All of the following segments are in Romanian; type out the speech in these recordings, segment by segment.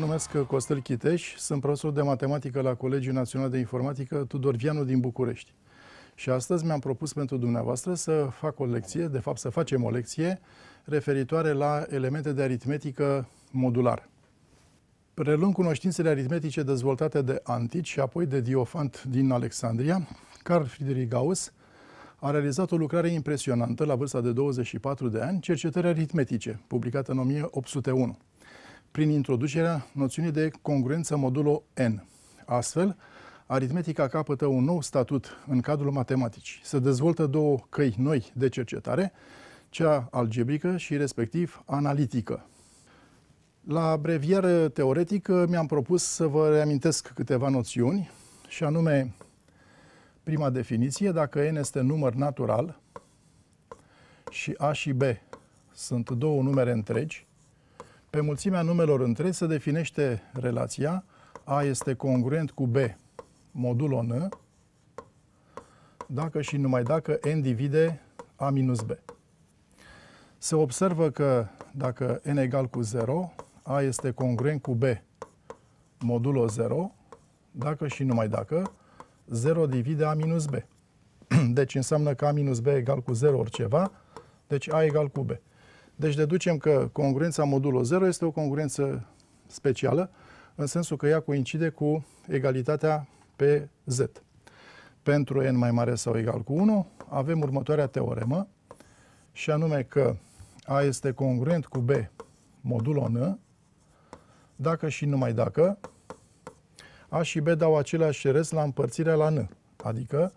numesc Costel Chiteș, sunt profesor de matematică la Colegiul Național de Informatică Tudor Vianu din București. Și astăzi mi-am propus pentru dumneavoastră să fac o lecție, de fapt să facem o lecție referitoare la elemente de aritmetică modular. Preluând cunoștințele aritmetice dezvoltate de Antic și apoi de Diofant din Alexandria, Carl Friedrich Gauss a realizat o lucrare impresionantă la vârsta de 24 de ani, Cercetări aritmetice, publicată în 1801 prin introducerea noțiunii de congruență modulo n. Astfel, aritmetica capătă un nou statut în cadrul matematicii. Se dezvoltă două căi noi de cercetare, cea algebrică și respectiv analitică. La brevieră teoretică mi-am propus să vă reamintesc câteva noțiuni, și anume prima definiție, dacă n este număr natural și a și b sunt două numere întregi, pe mulțimea numelor între se definește relația A este congruent cu B modul N dacă și numai dacă N divide A minus B. Se observă că dacă N egal cu 0, A este congruent cu B modulo 0 dacă și numai dacă 0 divide A minus B. Deci înseamnă că A minus B egal cu 0 oriceva, deci A egal cu B. Deci deducem că congruența modulo 0 este o congruență specială, în sensul că ea coincide cu egalitatea pe Z. Pentru n mai mare sau egal cu 1, avem următoarea teoremă, și anume că A este congruent cu B modulo n, dacă și numai dacă A și B dau aceleași rest la împărțirea la n, adică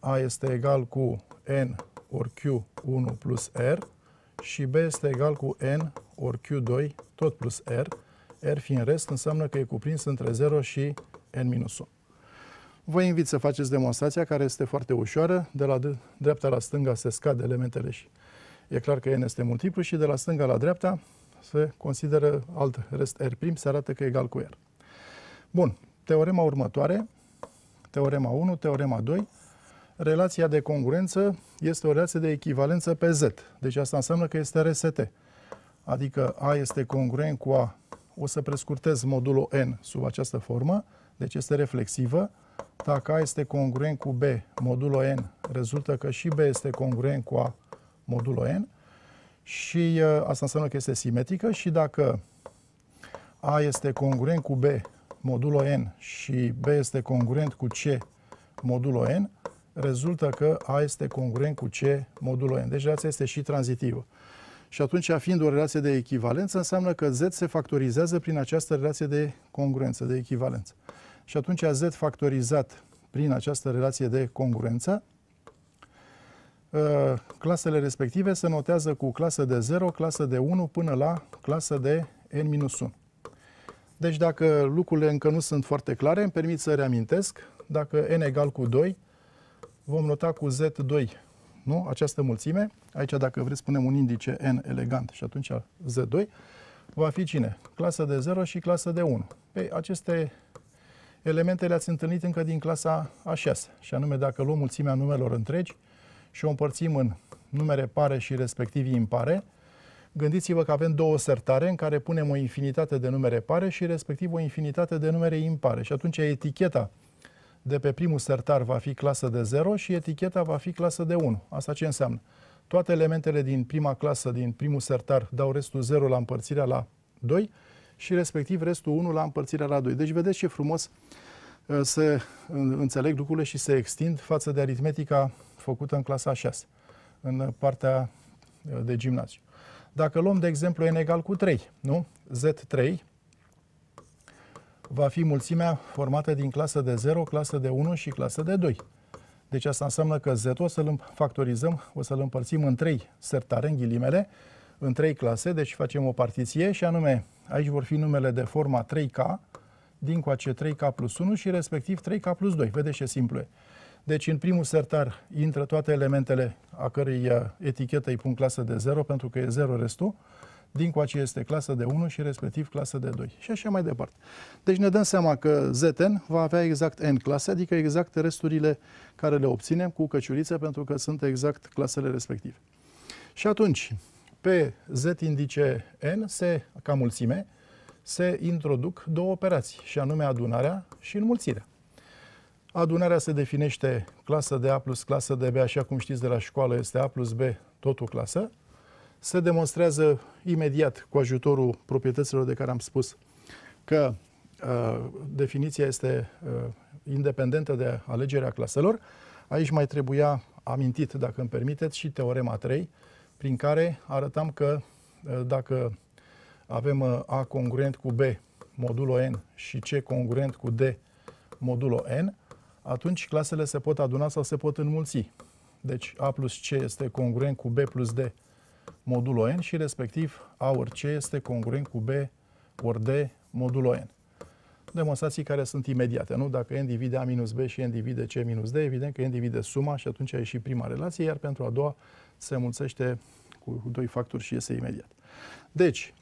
A este egal cu n ori q1 plus r, și B este egal cu N ori Q2, tot plus R. R fiind rest înseamnă că e cuprins între 0 și N-1. Vă invit să faceți demonstrația care este foarte ușoară. De la dreapta la stânga se scad elementele și e clar că N este multiplu și de la stânga la dreapta se consideră alt rest R' prim, se arată că e egal cu R. Bun, teorema următoare, teorema 1, teorema 2, relația de congruență este o relație de echivalență pe Z. Deci asta înseamnă că este RST. Adică A este congruent cu A. O să prescurtez modulul N sub această formă, deci este reflexivă. Dacă A este congruent cu B, modulul N, rezultă că și B este congruent cu A, modulul N. Și ă, asta înseamnă că este simetrică și dacă A este congruent cu B, modulo N și B este congruent cu C, modulo N, rezultă că A este congruent cu C modul n. Deci relația este și tranzitivă. Și atunci, fiind o relație de echivalență, înseamnă că Z se factorizează prin această relație de congruență, de echivalență. Și atunci Z factorizat prin această relație de congruență, ă, clasele respective se notează cu clasă de 0, clasă de 1 până la clasă de N-1. Deci dacă lucrurile încă nu sunt foarte clare, îmi permit să reamintesc, dacă N egal cu 2, vom nota cu Z2 nu? această mulțime. Aici, dacă vreți, punem un indice N elegant și atunci Z2 va fi cine? Clasă de 0 și clasă de 1. Ei, aceste elemente le-ați întâlnit încă din clasa a 6, și anume dacă luăm mulțimea numelor întregi și o împărțim în numere pare și respectiv impare, gândiți-vă că avem două sertare în care punem o infinitate de numere pare și respectiv o infinitate de numere impare. Și atunci eticheta de pe primul sertar va fi clasă de 0 și eticheta va fi clasă de 1. Asta ce înseamnă? Toate elementele din prima clasă, din primul sertar, dau restul 0 la împărțirea la 2 și respectiv restul 1 la împărțirea la 2. Deci vedeți ce frumos uh, se înțeleg lucrurile și se extind față de aritmetica făcută în clasa 6, în partea uh, de gimnaziu. Dacă luăm, de exemplu, n egal cu 3, nu? Z3 va fi mulțimea formată din clasă de 0, clasă de 1 și clasă de 2. Deci asta înseamnă că Z o să-l factorizăm, o să-l împărțim în trei sertare, în ghilimele, în trei clase, deci facem o partiție și anume, aici vor fi numele de forma 3K, din coace 3K plus 1 și respectiv 3K plus 2. Vedeți ce simplu e. Deci în primul sertar intră toate elementele a cărei uh, etichetă îi pun clasă de 0, pentru că e 0 restul din coace este clasă de 1 și respectiv clasă de 2 și așa mai departe. Deci ne dăm seama că ZN va avea exact N clase, adică exact resturile care le obținem cu căciulițe pentru că sunt exact clasele respective. Și atunci, pe Z indice N, se, ca mulțime, se introduc două operații, și anume adunarea și înmulțirea. Adunarea se definește clasă de A plus clasă de B, așa cum știți de la școală, este A plus B, tot o clasă, se demonstrează imediat cu ajutorul proprietăților de care am spus că uh, definiția este uh, independentă de alegerea claselor. Aici mai trebuia amintit, dacă îmi permiteți, și teorema 3, prin care arătam că uh, dacă avem uh, A congruent cu B modulo N și C congruent cu D modulo N, atunci clasele se pot aduna sau se pot înmulți. Deci A plus C este congruent cu B plus D modulo n și respectiv A ori C este congruent cu B ori D modulo n. Demonstrații care sunt imediate, nu? Dacă n divide A minus B și n divide C minus D, evident că n divide suma și atunci a ieșit prima relație, iar pentru a doua se mulțește cu doi factori și iese imediat. Deci,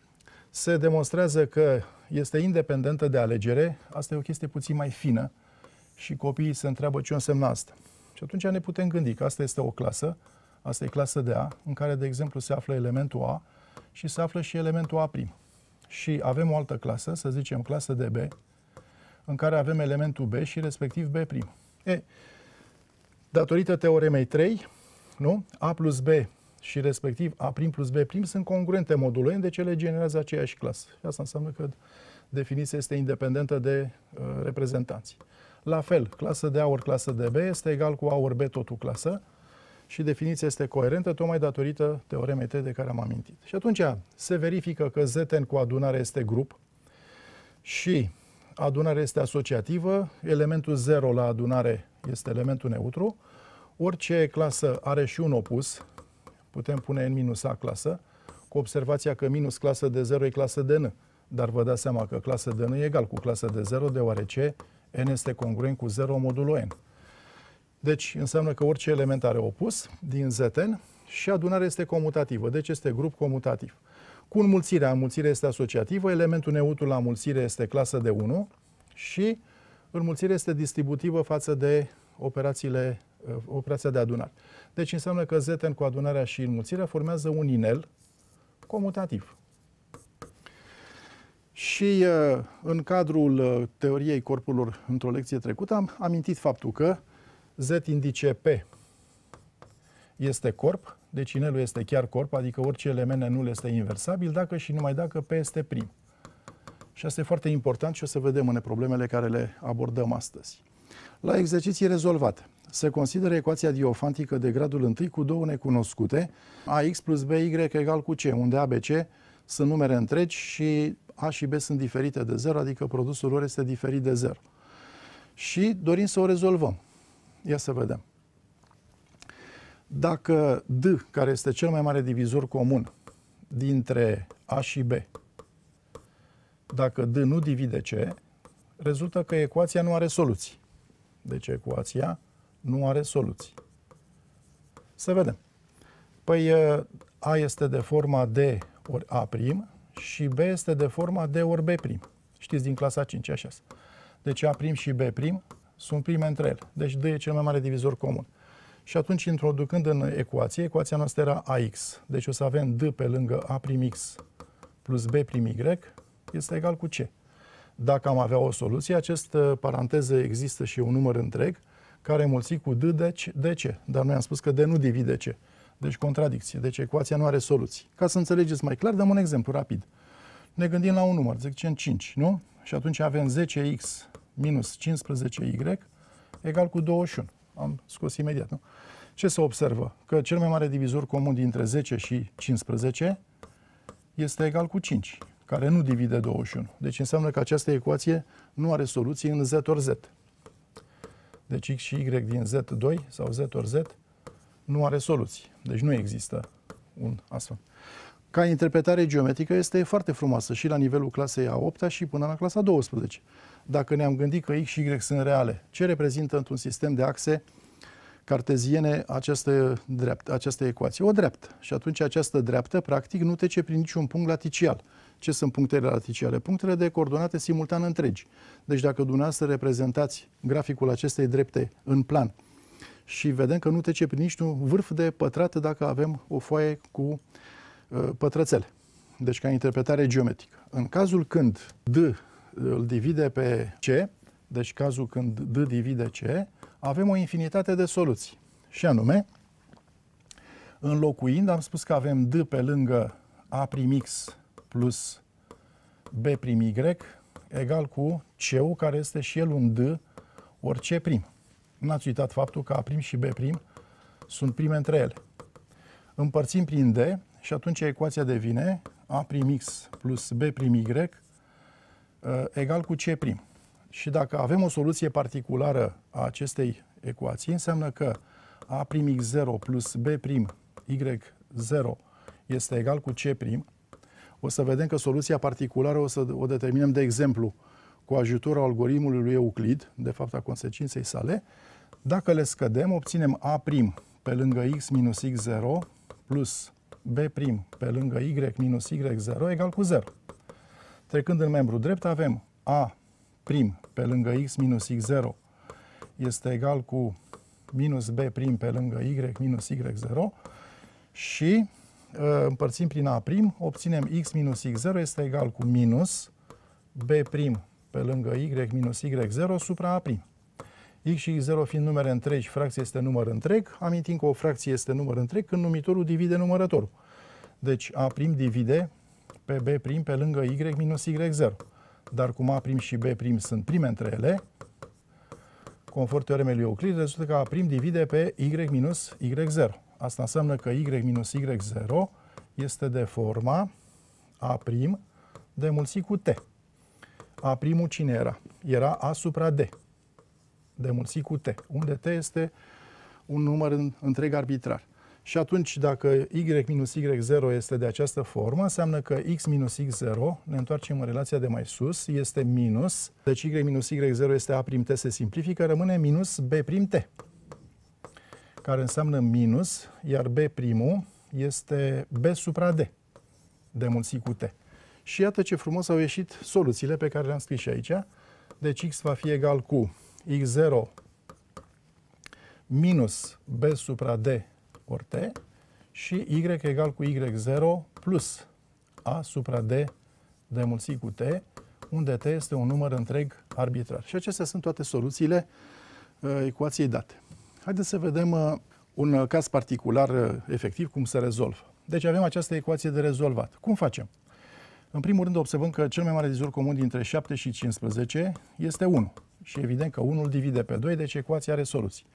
se demonstrează că este independentă de alegere, asta e o chestie puțin mai fină și copiii se întreabă ce înseamnă asta. Și atunci ne putem gândi că asta este o clasă Asta e clasă de A, în care, de exemplu, se află elementul A și se află și elementul A'. prim. Și avem o altă clasă, să zicem clasă de B, în care avem elementul B și respectiv B'. E, datorită teoremei 3, nu? A plus B și respectiv A' prim plus B' prim sunt congruente modului, deci ele generează aceeași clasă. Asta înseamnă că definiția este independentă de uh, reprezentanți. La fel, clasă de A ori clasă de B este egal cu A ori B totul clasă, și definiția este coerentă tocmai datorită teoremei T de care am amintit. Și atunci se verifică că ZN cu adunare este grup și adunarea este asociativă, elementul 0 la adunare este elementul neutru, orice clasă are și un opus, putem pune N minus A clasă, cu observația că minus clasă de 0 e clasă de N, dar vă dați seama că clasă de N e egal cu clasă de 0, deoarece N este congruent cu 0 modulo N. Deci înseamnă că orice element are opus din Zn și adunarea este comutativă, deci este grup comutativ. Cu înmulțirea, înmulțirea este asociativă, elementul neutru la înmulțire este clasă de 1 și înmulțirea este distributivă față de operațiile, uh, operația de adunare. Deci înseamnă că Zn cu adunarea și înmulțirea formează un inel comutativ. Și uh, în cadrul uh, teoriei corpurilor, într-o lecție trecută, am amintit faptul că Z indice P este corp, deci inelul este chiar corp, adică orice element nu nul este inversabil, dacă și numai dacă P este prim. Și asta e foarte important și o să vedem în problemele care le abordăm astăzi. La exerciții rezolvate se consideră ecuația diofantică de gradul 1 cu două necunoscute, ax plus by egal cu c, unde abc sunt numere întregi și a și b sunt diferite de 0, adică produsul lor este diferit de 0. Și dorim să o rezolvăm. Ia să vedem. Dacă D, care este cel mai mare divizor comun dintre A și B, dacă D nu divide C, rezultă că ecuația nu are soluții. Deci ecuația nu are soluții. Să vedem. Păi A este de forma D ori A' prim și B este de forma D ori B'. prim. Știți din clasa 5 așa. Deci A' prim și B' prim sunt prime între ele. Deci D e cel mai mare divizor comun. Și atunci, introducând în ecuație, ecuația noastră era AX. Deci o să avem D pe lângă A prim X plus B prim Y este egal cu C. Dacă am avea o soluție, acest uh, paranteză există și un număr întreg, care mulți cu D, deci ce? Dar noi am spus că D nu divide C. Deci contradicție. Deci ecuația nu are soluții. Ca să înțelegeți mai clar, dăm un exemplu rapid. Ne gândim la un număr, zicem 5, nu? Și atunci avem 10x minus 15y egal cu 21. Am scos imediat, nu? Ce se observă? Că cel mai mare divizor comun dintre 10 și 15 este egal cu 5, care nu divide 21. Deci înseamnă că această ecuație nu are soluții în Z ori Z. Deci X și Y din Z2 sau Z ori Z nu are soluții. Deci nu există un astfel. Ca interpretare geometrică este foarte frumoasă și la nivelul clasei a 8 -a și până la clasa 12 dacă ne-am gândit că X și Y sunt reale. Ce reprezintă într-un sistem de axe carteziene această, dreaptă, această ecuație? O dreaptă. Și atunci această dreaptă, practic, nu trece prin niciun punct laticial. Ce sunt punctele laticiale? Punctele de coordonate simultan întregi. Deci dacă dumneavoastră reprezentați graficul acestei drepte în plan și vedem că nu trece prin niciun vârf de pătrat dacă avem o foaie cu uh, pătrățele. Deci ca interpretare geometrică. În cazul când D îl divide pe C, deci cazul când D divide C, avem o infinitate de soluții. Și anume, înlocuind, am spus că avem D pe lângă A prim X plus B prim Y egal cu C, care este și el un D ori C prim. N-ați uitat faptul că A prim și B prim sunt prime între ele. Împărțim prin D și atunci ecuația devine A prim X plus B prim Y Uh, egal cu C prim. Și dacă avem o soluție particulară a acestei ecuații, înseamnă că A prim x0 plus B prim y0 este egal cu C prim. O să vedem că soluția particulară o să o determinăm, de exemplu, cu ajutorul algoritmului lui Euclid, de fapt a consecinței sale. Dacă le scădem, obținem A prim pe lângă x minus x0 plus B prim pe lângă y minus y0 egal cu 0. Trecând în membru drept, avem A prim pe lângă X minus X0 este egal cu minus B prim pe lângă Y minus Y0 și ă, împărțim prin A prim, obținem X minus X0 este egal cu minus B prim pe lângă Y minus Y0 supra A prim. X și X0 fiind numere întregi, fracția este număr întreg. Amintim că o fracție este număr întreg când numitorul divide numărătorul. Deci A prim divide pe B' prim pe lângă Y minus Y0. Dar cum A' prim și B' prim sunt prime între ele, conform teoremei lui Euclid, rezultă că A' prim divide pe Y minus Y0. Asta înseamnă că Y minus Y0 este de forma A' prim de mulți cu T. A' primul cine era? Era A supra D, de mulți cu T, unde T este un număr în, întreg arbitrar. Și atunci, dacă y minus y0 este de această formă, înseamnă că x minus x0, ne întoarcem în relația de mai sus, este minus, deci y minus y0 este a prim t se simplifică, rămâne minus b prim t, care înseamnă minus, iar b primul este b supra d, de mulțit cu t. Și iată ce frumos au ieșit soluțiile pe care le-am scris și aici. Deci x va fi egal cu x0 minus b supra d t și y egal cu y0 plus a supra d de mulții cu t, unde t este un număr întreg arbitrar. Și acestea sunt toate soluțiile uh, ecuației date. Haideți să vedem uh, un caz particular uh, efectiv cum se rezolvă. Deci avem această ecuație de rezolvat. Cum facem? În primul rând observăm că cel mai mare dizor comun dintre 7 și 15 este 1. Și evident că 1 îl divide pe 2, deci ecuația are soluții.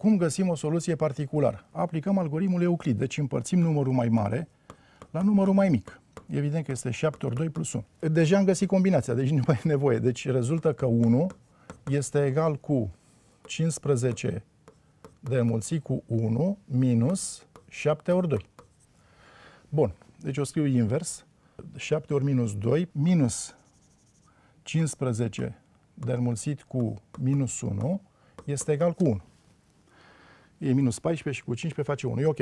Cum găsim o soluție particulară? Aplicăm algoritmul Euclid, deci împărțim numărul mai mare la numărul mai mic. Evident că este 7 ori 2 plus 1. Deja am găsit combinația, deci nu mai e nevoie. Deci rezultă că 1 este egal cu 15 de mulți cu 1 minus 7 ori 2. Bun, deci o scriu invers. 7 ori minus 2 minus 15 de mulțit cu minus 1 este egal cu 1 e minus 14 și cu 15 face 1, e ok.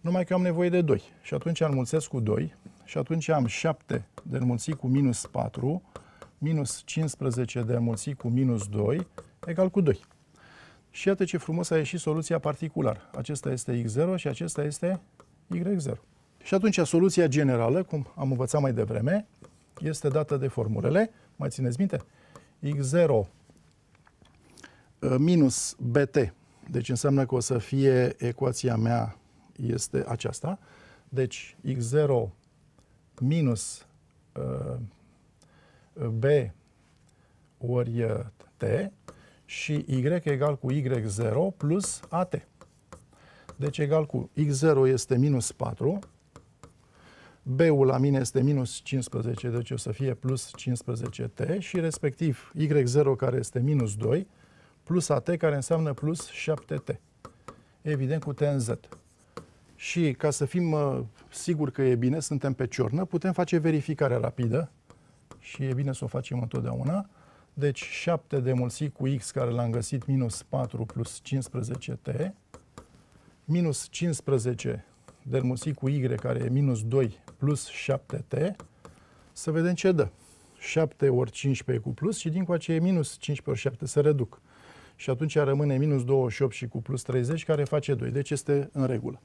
Numai că eu am nevoie de 2 și atunci înmulțesc cu 2 și atunci am 7 de înmulțit cu minus 4, minus 15 de înmulțit cu minus 2, egal cu 2. Și iată ce frumos a ieșit soluția particular. Acesta este x0 și acesta este y0. Și atunci soluția generală, cum am învățat mai devreme, este dată de formulele. Mai țineți minte? x0 uh, minus bt deci înseamnă că o să fie ecuația mea este aceasta. Deci x0 minus uh, b ori uh, t și y egal cu y0 plus at. Deci egal cu x0 este minus 4, B-ul la mine este minus 15, deci o să fie plus 15T și respectiv Y0 care este minus 2 plus AT, care înseamnă plus 7T. Evident cu T în Z. Și ca să fim uh, siguri că e bine, suntem pe ciornă, putem face verificare rapidă și e bine să o facem întotdeauna. Deci 7 de mulți cu x care l-am găsit minus 4 plus 15t, minus 15 de mulți cu y care e minus 2 plus 7t, să vedem ce dă. 7 ori 15 cu plus și din coace e minus 15 ori 7, să reduc și atunci rămâne minus 28 și cu plus 30, care face 2. Deci este în regulă.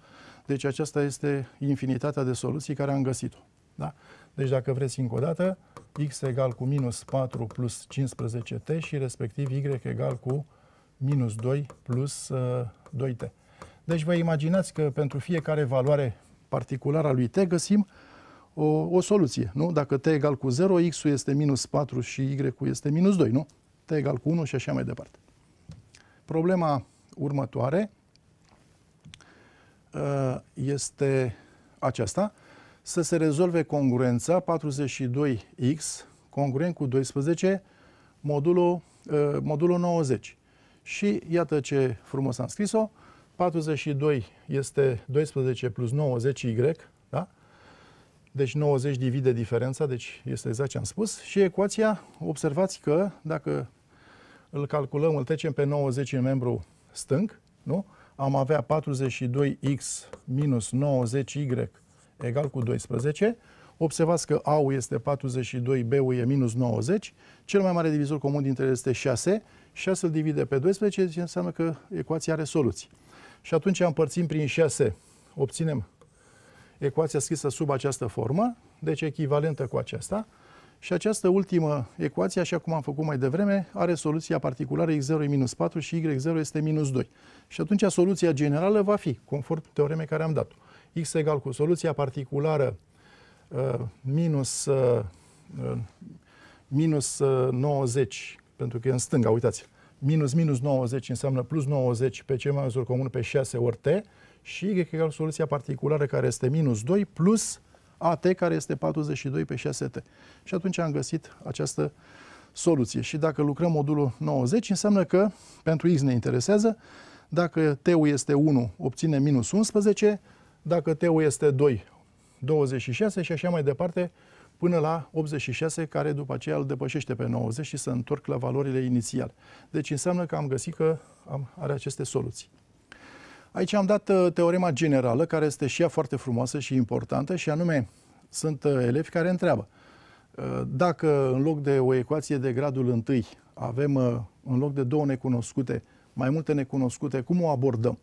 Deci aceasta este infinitatea de soluții care am găsit-o. Da? Deci dacă vreți încă o dată, x egal cu minus 4 plus 15t și respectiv y egal cu minus 2 plus uh, 2t. Deci vă imaginați că pentru fiecare valoare particulară a lui t găsim o, o soluție. Nu? Dacă t egal cu 0, x-ul este minus 4 și y-ul este minus 2, nu? t egal cu 1 și așa mai departe. Problema următoare uh, este aceasta, să se rezolve congruența 42x congruent cu 12 modulul, uh, modulul 90. Și iată ce frumos am scris-o, 42 este 12 plus 90y, da? Deci 90 divide diferența, deci este exact ce am spus. Și ecuația, observați că dacă îl calculăm, îl trecem pe 90 în membru stâng, nu? am avea 42x minus 90y egal cu 12. Observați că A-ul este 42, B-ul e minus 90. Cel mai mare divizor comun dintre ele este 6. 6 îl divide pe 12, ce înseamnă că ecuația are soluții. Și atunci împărțim prin 6, obținem ecuația scrisă sub această formă, deci echivalentă cu aceasta, și această ultimă ecuație, așa cum am făcut mai devreme, are soluția particulară x0 e minus 4 și y0 este minus 2. Și atunci soluția generală va fi, conform teoremei care am dat-o, x egal cu soluția particulară uh, minus, uh, uh minus uh, 90, pentru că e în stânga, uitați, minus minus 90 înseamnă plus 90 pe ce mai comun pe 6 ori t și y egal cu soluția particulară care este minus 2 plus AT, care este 42 pe 6T. Și atunci am găsit această soluție. Și dacă lucrăm modulul 90, înseamnă că pentru X ne interesează, dacă T-ul este 1, obține minus 11, dacă T-ul este 2, 26 și așa mai departe, până la 86, care după aceea îl depășește pe 90 și se întorc la valorile inițiale. Deci înseamnă că am găsit că am, are aceste soluții. Aici am dat uh, teorema generală, care este și ea foarte frumoasă și importantă, și anume sunt uh, elevi care întreabă uh, dacă în loc de o ecuație de gradul întâi avem în loc de două necunoscute, mai multe necunoscute, cum o abordăm?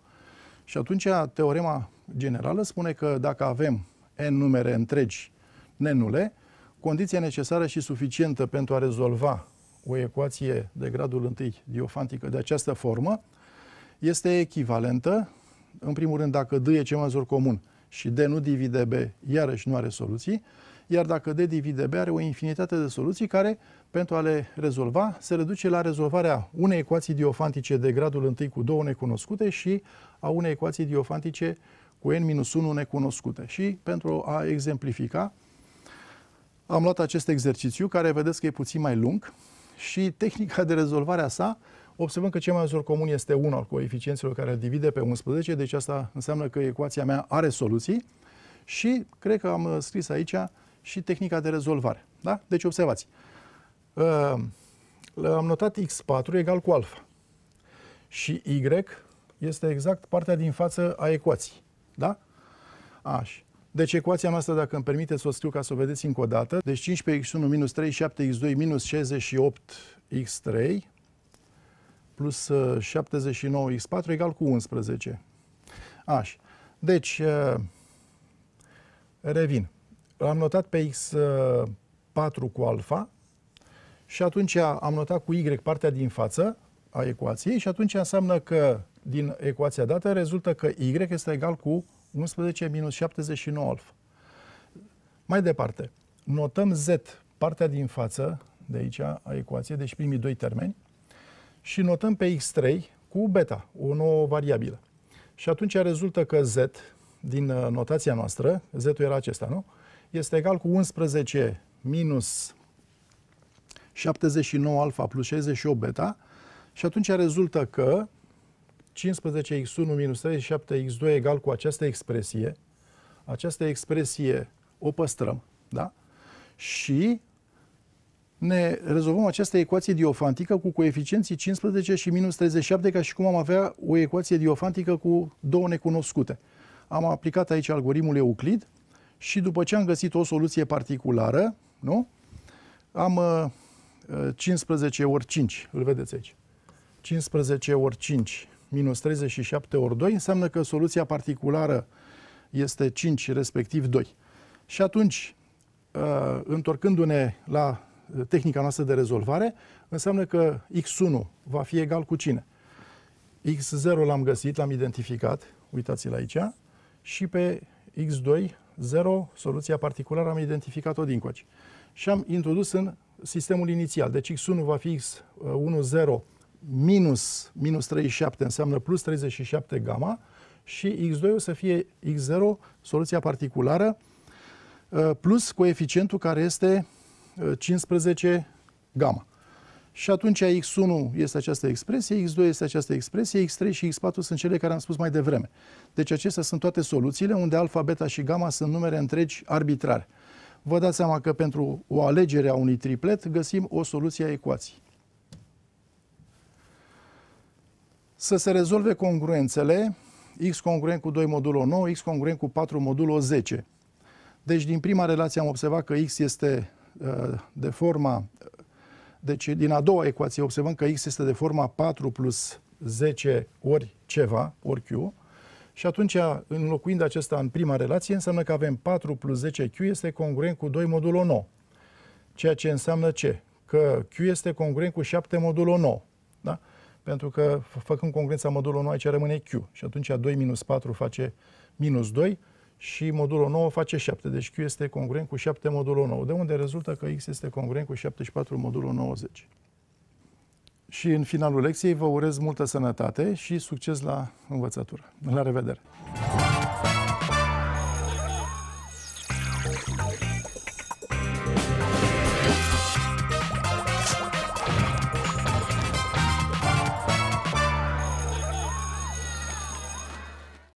Și atunci teorema generală spune că dacă avem n numere întregi nenule, condiția necesară și suficientă pentru a rezolva o ecuație de gradul întâi diofantică de această formă este echivalentă în primul rând, dacă D e ceva comun și D nu divide B, iarăși nu are soluții, iar dacă D divide B are o infinitate de soluții care, pentru a le rezolva, se reduce la rezolvarea unei ecuații diofantice de gradul 1 cu două necunoscute și a unei ecuații diofantice cu n-1 necunoscute. Și pentru a exemplifica, am luat acest exercițiu, care vedeți că e puțin mai lung, și tehnica de rezolvare a sa observăm că cel mai ușor comun este 1 al coeficienților care îl divide pe 11, deci asta înseamnă că ecuația mea are soluții și cred că am uh, scris aici și tehnica de rezolvare. Da? Deci observați. Uh, am notat x4 egal cu alfa și y este exact partea din față a ecuației. Da? Așa. Deci ecuația noastră, dacă îmi permite să o scriu ca să o vedeți încă o dată, deci 15x1 minus 3, 7x2 minus 68x3 plus 79x4 uh, egal cu 11. Așa. Deci, uh, revin. Am notat pe x4 uh, cu alfa și atunci am notat cu y partea din față a ecuației și atunci înseamnă că din ecuația dată rezultă că y este egal cu 11 minus 79 alfa. Mai departe, notăm z partea din față de aici a ecuației, deci primii doi termeni, și notăm pe x3 cu beta, o nouă variabilă. Și atunci rezultă că z, din uh, notația noastră, z era acesta, nu? Este egal cu 11 minus 79 alfa plus 68 beta și atunci rezultă că 15x1 minus 37x2 egal cu această expresie. Această expresie o păstrăm, da? Și ne rezolvăm această ecuație diofantică cu coeficienții 15 și minus 37, ca și cum am avea o ecuație diofantică cu două necunoscute. Am aplicat aici algoritmul Euclid și după ce am găsit o soluție particulară, nu? am uh, 15 ori 5, îl vedeți aici. 15 ori 5 minus 37 ori 2 înseamnă că soluția particulară este 5 respectiv 2. Și atunci, uh, întorcându-ne la tehnica noastră de rezolvare, înseamnă că x1 va fi egal cu cine? x0 l-am găsit, l-am identificat, uitați-l aici, și pe x2, 0, soluția particulară, am identificat-o din coace. Și am introdus în sistemul inițial. Deci x1 va fi x1, 0, minus, minus 37 înseamnă plus 37 gamma și x2 o să fie x0, soluția particulară, plus coeficientul care este 15 gamma. Și atunci X1 este această expresie, X2 este această expresie, X3 și X4 sunt cele care am spus mai devreme. Deci acestea sunt toate soluțiile unde alfa, beta și gamma sunt numere întregi arbitrare. Vă dați seama că pentru o alegere a unui triplet găsim o soluție a ecuației. Să se rezolve congruențele, x congruent cu 2 modulo 9, x congruent cu 4 modulo 10. Deci din prima relație am observat că x este Uh, de forma... Uh, deci din a doua ecuație observăm că x este de forma 4 plus 10 ori ceva, ori q, și atunci, înlocuind acesta în prima relație, înseamnă că avem 4 plus 10q este congruent cu 2 modulo 9. Ceea ce înseamnă ce? Că q este congruent cu 7 modulo 9. Da? Pentru că făcând congruența modulo 9 aici rămâne q. Și atunci 2 minus 4 face minus 2, și modulul 9 face 7. Deci Q este congruent cu 7 modulul 9, de unde rezultă că X este congruent cu 74 modulul 90. Și în finalul lecției vă urez multă sănătate și succes la învățătură. La revedere!